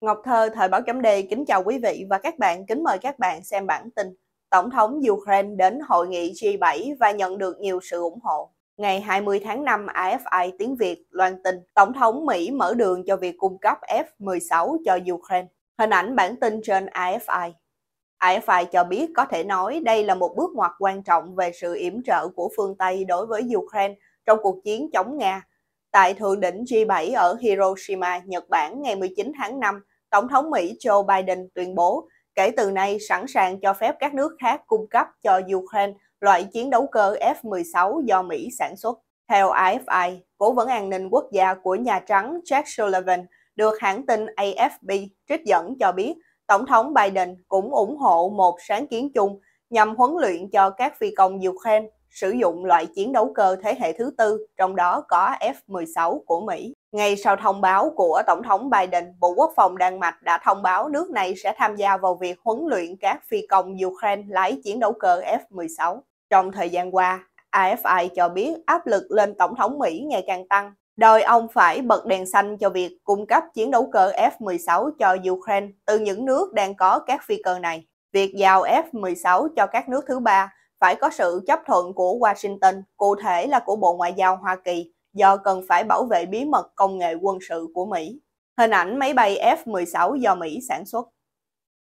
Ngọc Thơ, Thời báo chấm đề kính chào quý vị và các bạn, kính mời các bạn xem bản tin. Tổng thống Ukraine đến hội nghị G7 và nhận được nhiều sự ủng hộ. Ngày 20 tháng 5, AFI tiếng Việt loan tin Tổng thống Mỹ mở đường cho việc cung cấp F-16 cho Ukraine. Hình ảnh bản tin trên AFI. AFI cho biết có thể nói đây là một bước ngoặt quan trọng về sự yểm trợ của phương Tây đối với Ukraine trong cuộc chiến chống Nga, Tại thượng đỉnh G7 ở Hiroshima, Nhật Bản ngày 19 tháng 5, Tổng thống Mỹ Joe Biden tuyên bố kể từ nay sẵn sàng cho phép các nước khác cung cấp cho Ukraine loại chiến đấu cơ F-16 do Mỹ sản xuất. Theo AFI, Cố vấn an ninh quốc gia của Nhà Trắng Jack Sullivan được hãng tin AFP trích dẫn cho biết Tổng thống Biden cũng ủng hộ một sáng kiến chung nhằm huấn luyện cho các phi công Ukraine sử dụng loại chiến đấu cơ thế hệ thứ tư, trong đó có F-16 của Mỹ. Ngay sau thông báo của Tổng thống Biden, Bộ Quốc phòng Đan Mạch đã thông báo nước này sẽ tham gia vào việc huấn luyện các phi công Ukraine lái chiến đấu cơ F-16. Trong thời gian qua, AFI cho biết áp lực lên Tổng thống Mỹ ngày càng tăng, đòi ông phải bật đèn xanh cho việc cung cấp chiến đấu cơ F-16 cho Ukraine từ những nước đang có các phi cơ này. Việc giao F-16 cho các nước thứ ba phải có sự chấp thuận của Washington, cụ thể là của Bộ Ngoại giao Hoa Kỳ, do cần phải bảo vệ bí mật công nghệ quân sự của Mỹ. Hình ảnh máy bay F-16 do Mỹ sản xuất.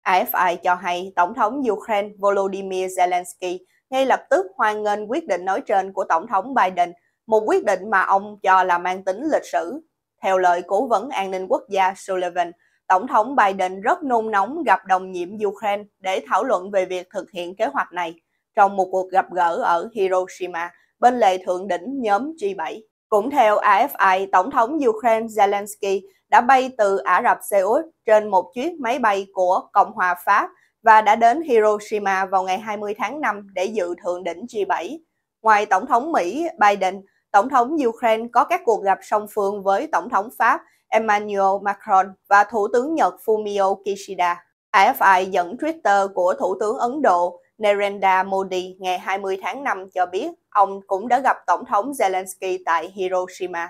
AFI cho hay Tổng thống Ukraine Volodymyr Zelensky ngay lập tức hoan nghênh quyết định nói trên của Tổng thống Biden, một quyết định mà ông cho là mang tính lịch sử. Theo lời Cố vấn An ninh Quốc gia Sullivan, Tổng thống Biden rất nôn nóng gặp đồng nhiệm Ukraine để thảo luận về việc thực hiện kế hoạch này trong một cuộc gặp gỡ ở Hiroshima bên lề thượng đỉnh nhóm G7. Cũng theo AFI, Tổng thống Ukraine Zelensky đã bay từ Ả Rập Xê Út trên một chiếc máy bay của Cộng hòa Pháp và đã đến Hiroshima vào ngày 20 tháng 5 để dự thượng đỉnh G7. Ngoài Tổng thống Mỹ Biden, Tổng thống Ukraine có các cuộc gặp song phương với Tổng thống Pháp Emmanuel Macron và Thủ tướng Nhật Fumio Kishida. AFI dẫn Twitter của Thủ tướng Ấn Độ Narendra Modi ngày 20 tháng 5 cho biết ông cũng đã gặp Tổng thống Zelensky tại Hiroshima.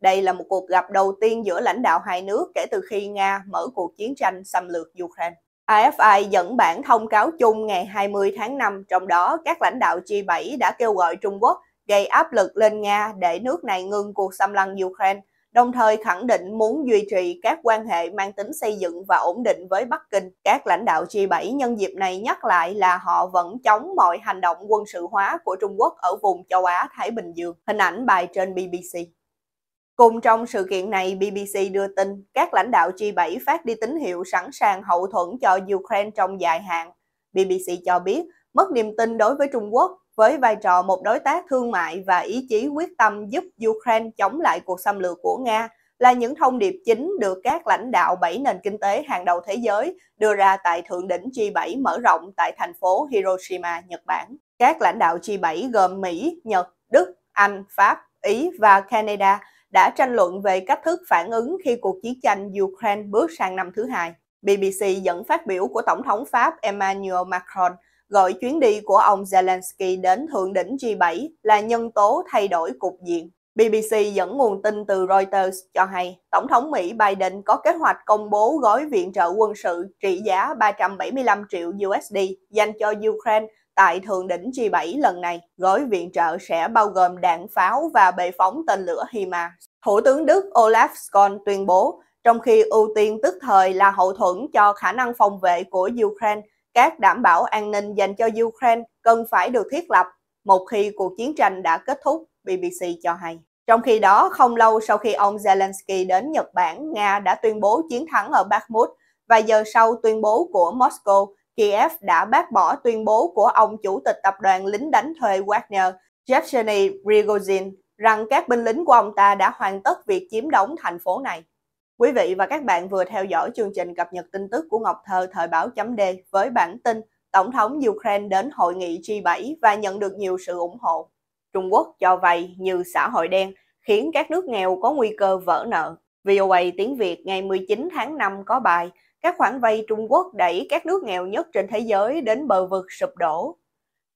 Đây là một cuộc gặp đầu tiên giữa lãnh đạo hai nước kể từ khi Nga mở cuộc chiến tranh xâm lược Ukraine. AFI dẫn bản thông cáo chung ngày 20 tháng 5, trong đó các lãnh đạo G7 đã kêu gọi Trung Quốc gây áp lực lên Nga để nước này ngừng cuộc xâm lăng Ukraine đồng thời khẳng định muốn duy trì các quan hệ mang tính xây dựng và ổn định với Bắc Kinh. Các lãnh đạo G7 nhân dịp này nhắc lại là họ vẫn chống mọi hành động quân sự hóa của Trung Quốc ở vùng châu Á-Thái Bình Dương. Hình ảnh bài trên BBC. Cùng trong sự kiện này, BBC đưa tin các lãnh đạo G7 phát đi tín hiệu sẵn sàng hậu thuẫn cho Ukraine trong dài hạn. BBC cho biết mất niềm tin đối với Trung Quốc với vai trò một đối tác thương mại và ý chí quyết tâm giúp Ukraine chống lại cuộc xâm lược của Nga là những thông điệp chính được các lãnh đạo bảy nền kinh tế hàng đầu thế giới đưa ra tại thượng đỉnh G7 mở rộng tại thành phố Hiroshima, Nhật Bản. Các lãnh đạo G7 gồm Mỹ, Nhật, Đức, Anh, Pháp, Ý và Canada đã tranh luận về cách thức phản ứng khi cuộc chiến tranh Ukraine bước sang năm thứ hai. BBC dẫn phát biểu của Tổng thống Pháp Emmanuel Macron gọi chuyến đi của ông Zelensky đến thượng đỉnh G7 là nhân tố thay đổi cục diện. BBC dẫn nguồn tin từ Reuters cho hay Tổng thống Mỹ Biden có kế hoạch công bố gói viện trợ quân sự trị giá 375 triệu USD dành cho Ukraine tại thượng đỉnh G7 lần này. Gói viện trợ sẽ bao gồm đạn pháo và bệ phóng tên lửa HIMARS. Thủ tướng Đức Olaf Scholz tuyên bố, trong khi ưu tiên tức thời là hậu thuẫn cho khả năng phòng vệ của Ukraine, các đảm bảo an ninh dành cho Ukraine cần phải được thiết lập một khi cuộc chiến tranh đã kết thúc, BBC cho hay. Trong khi đó, không lâu sau khi ông Zelensky đến Nhật Bản, Nga đã tuyên bố chiến thắng ở Bakhmut và giờ sau tuyên bố của Moscow, Kiev đã bác bỏ tuyên bố của ông chủ tịch tập đoàn lính đánh thuê Wagner, Yevgeny Prigozhin, rằng các binh lính của ông ta đã hoàn tất việc chiếm đóng thành phố này. Quý vị và các bạn vừa theo dõi chương trình cập nhật tin tức của Ngọc Thơ thời báo chấm D với bản tin Tổng thống Ukraine đến hội nghị G7 và nhận được nhiều sự ủng hộ. Trung Quốc cho vay như xã hội đen, khiến các nước nghèo có nguy cơ vỡ nợ. VOA tiếng Việt ngày 19 tháng 5 có bài Các khoản vay Trung Quốc đẩy các nước nghèo nhất trên thế giới đến bờ vực sụp đổ.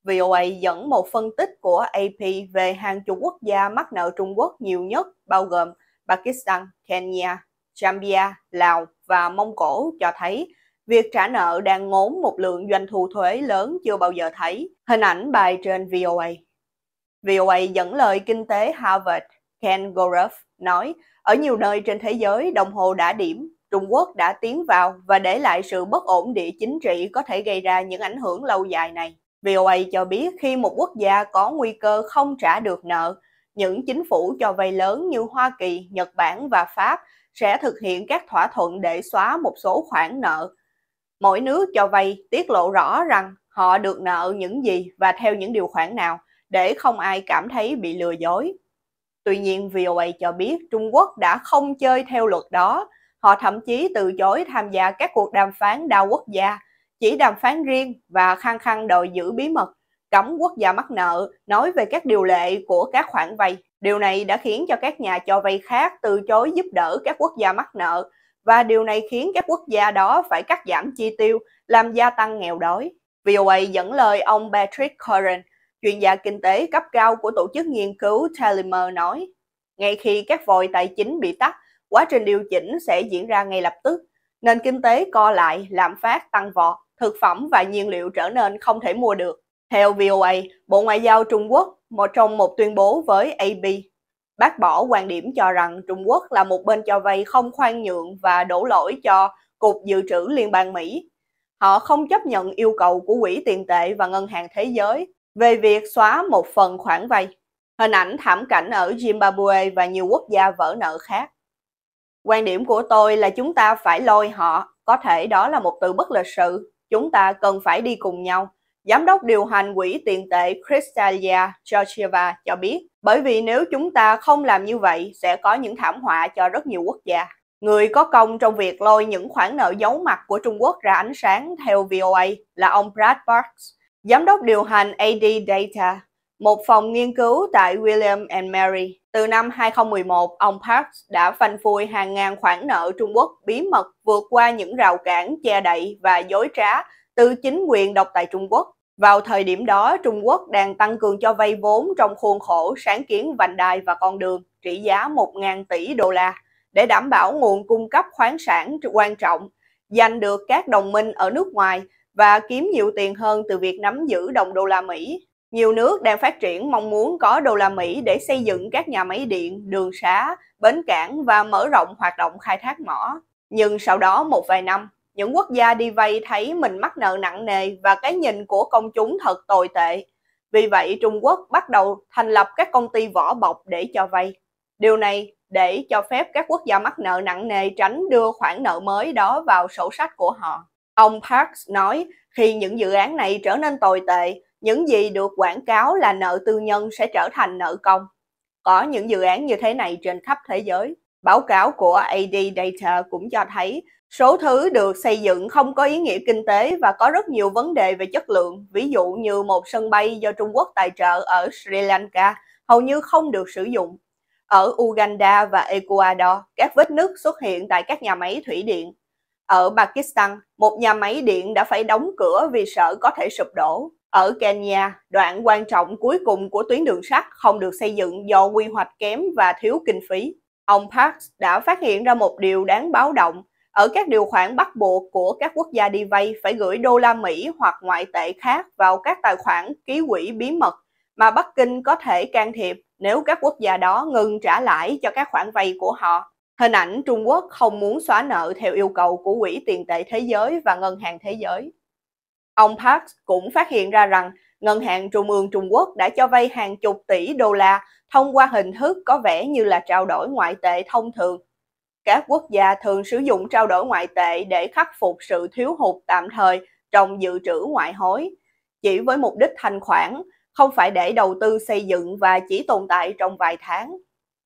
VOA dẫn một phân tích của AP về hàng chục quốc gia mắc nợ Trung Quốc nhiều nhất, bao gồm Pakistan, Kenya, Zambia, Lào và Mông Cổ cho thấy việc trả nợ đang ngốn một lượng doanh thu thuế lớn chưa bao giờ thấy. Hình ảnh bài trên VOA. VOA dẫn lời kinh tế Harvard Ken Goroff nói, ở nhiều nơi trên thế giới đồng hồ đã điểm, Trung Quốc đã tiến vào và để lại sự bất ổn địa chính trị có thể gây ra những ảnh hưởng lâu dài này. VOA cho biết khi một quốc gia có nguy cơ không trả được nợ, những chính phủ cho vay lớn như Hoa Kỳ, Nhật Bản và Pháp sẽ thực hiện các thỏa thuận để xóa một số khoản nợ. Mỗi nước cho vay tiết lộ rõ rằng họ được nợ những gì và theo những điều khoản nào để không ai cảm thấy bị lừa dối. Tuy nhiên, VOA cho biết Trung Quốc đã không chơi theo luật đó. Họ thậm chí từ chối tham gia các cuộc đàm phán đa quốc gia, chỉ đàm phán riêng và khăng khăng đòi giữ bí mật, cấm quốc gia mắc nợ, nói về các điều lệ của các khoản vay Điều này đã khiến cho các nhà cho vay khác từ chối giúp đỡ các quốc gia mắc nợ và điều này khiến các quốc gia đó phải cắt giảm chi tiêu, làm gia tăng nghèo đói. VOA dẫn lời ông Patrick Curran, chuyên gia kinh tế cấp cao của tổ chức nghiên cứu Telemer nói, ngay khi các vòi tài chính bị tắt, quá trình điều chỉnh sẽ diễn ra ngay lập tức. Nền kinh tế co lại, lạm phát tăng vọt, thực phẩm và nhiên liệu trở nên không thể mua được. Theo VOA, Bộ Ngoại giao Trung Quốc một trong một tuyên bố với AP bác bỏ quan điểm cho rằng Trung Quốc là một bên cho vay không khoan nhượng và đổ lỗi cho Cục Dự trữ Liên bang Mỹ. Họ không chấp nhận yêu cầu của Quỹ tiền tệ và Ngân hàng Thế giới về việc xóa một phần khoản vay. Hình ảnh thảm cảnh ở Zimbabwe và nhiều quốc gia vỡ nợ khác. Quan điểm của tôi là chúng ta phải lôi họ, có thể đó là một từ bất lịch sự. Chúng ta cần phải đi cùng nhau Giám đốc điều hành quỹ tiền tệ Kristalia Georgieva cho biết, bởi vì nếu chúng ta không làm như vậy sẽ có những thảm họa cho rất nhiều quốc gia. Người có công trong việc lôi những khoản nợ giấu mặt của Trung Quốc ra ánh sáng theo VOA là ông Brad Parks, giám đốc điều hành AD Data, một phòng nghiên cứu tại William and Mary. Từ năm 2011, ông Parks đã phanh phui hàng ngàn khoản nợ Trung Quốc bí mật vượt qua những rào cản che đậy và dối trá từ chính quyền độc tài Trung Quốc. Vào thời điểm đó, Trung Quốc đang tăng cường cho vay vốn trong khuôn khổ sáng kiến vành đai và con đường trị giá 1.000 tỷ đô la để đảm bảo nguồn cung cấp khoáng sản quan trọng, giành được các đồng minh ở nước ngoài và kiếm nhiều tiền hơn từ việc nắm giữ đồng đô la Mỹ. Nhiều nước đang phát triển mong muốn có đô la Mỹ để xây dựng các nhà máy điện, đường xá, bến cảng và mở rộng hoạt động khai thác mỏ. Nhưng sau đó một vài năm, những quốc gia đi vay thấy mình mắc nợ nặng nề và cái nhìn của công chúng thật tồi tệ. Vì vậy, Trung Quốc bắt đầu thành lập các công ty vỏ bọc để cho vay. Điều này để cho phép các quốc gia mắc nợ nặng nề tránh đưa khoản nợ mới đó vào sổ sách của họ. Ông Parks nói, khi những dự án này trở nên tồi tệ, những gì được quảng cáo là nợ tư nhân sẽ trở thành nợ công. Có những dự án như thế này trên khắp thế giới. Báo cáo của AD Data cũng cho thấy số thứ được xây dựng không có ý nghĩa kinh tế và có rất nhiều vấn đề về chất lượng, ví dụ như một sân bay do Trung Quốc tài trợ ở Sri Lanka hầu như không được sử dụng. Ở Uganda và Ecuador, các vết nứt xuất hiện tại các nhà máy thủy điện. Ở Pakistan, một nhà máy điện đã phải đóng cửa vì sợ có thể sụp đổ. Ở Kenya, đoạn quan trọng cuối cùng của tuyến đường sắt không được xây dựng do quy hoạch kém và thiếu kinh phí ông Parks đã phát hiện ra một điều đáng báo động ở các điều khoản bắt buộc của các quốc gia đi vay phải gửi đô la Mỹ hoặc ngoại tệ khác vào các tài khoản ký quỹ bí mật mà Bắc Kinh có thể can thiệp nếu các quốc gia đó ngừng trả lãi cho các khoản vay của họ. Hình ảnh Trung Quốc không muốn xóa nợ theo yêu cầu của Quỹ tiền tệ thế giới và Ngân hàng Thế giới. Ông Park cũng phát hiện ra rằng Ngân hàng Trung ương Trung Quốc đã cho vay hàng chục tỷ đô la thông qua hình thức có vẻ như là trao đổi ngoại tệ thông thường. Các quốc gia thường sử dụng trao đổi ngoại tệ để khắc phục sự thiếu hụt tạm thời trong dự trữ ngoại hối, chỉ với mục đích thanh khoản, không phải để đầu tư xây dựng và chỉ tồn tại trong vài tháng.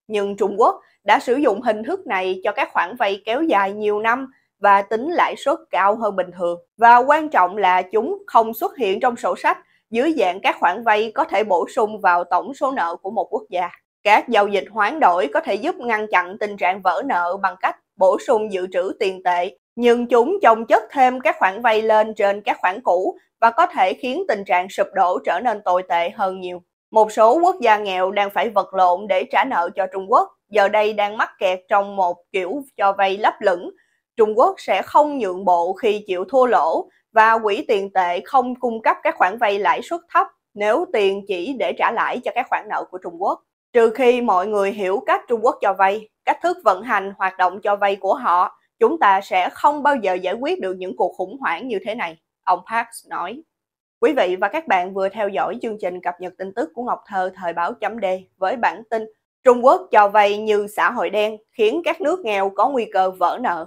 Nhưng Trung Quốc đã sử dụng hình thức này cho các khoản vay kéo dài nhiều năm và tính lãi suất cao hơn bình thường. Và quan trọng là chúng không xuất hiện trong sổ sách dưới dạng các khoản vay có thể bổ sung vào tổng số nợ của một quốc gia. Các giao dịch hoán đổi có thể giúp ngăn chặn tình trạng vỡ nợ bằng cách bổ sung dự trữ tiền tệ, nhưng chúng chồng chất thêm các khoản vay lên trên các khoản cũ và có thể khiến tình trạng sụp đổ trở nên tồi tệ hơn nhiều. Một số quốc gia nghèo đang phải vật lộn để trả nợ cho Trung Quốc, giờ đây đang mắc kẹt trong một kiểu cho vay lấp lửng. Trung Quốc sẽ không nhượng bộ khi chịu thua lỗ và quỹ tiền tệ không cung cấp các khoản vay lãi suất thấp nếu tiền chỉ để trả lãi cho các khoản nợ của Trung Quốc. Trừ khi mọi người hiểu cách Trung Quốc cho vay, cách thức vận hành hoạt động cho vay của họ, chúng ta sẽ không bao giờ giải quyết được những cuộc khủng hoảng như thế này, ông Park nói. Quý vị và các bạn vừa theo dõi chương trình cập nhật tin tức của Ngọc Thơ thời báo chấm D với bản tin Trung Quốc cho vay như xã hội đen khiến các nước nghèo có nguy cơ vỡ nợ.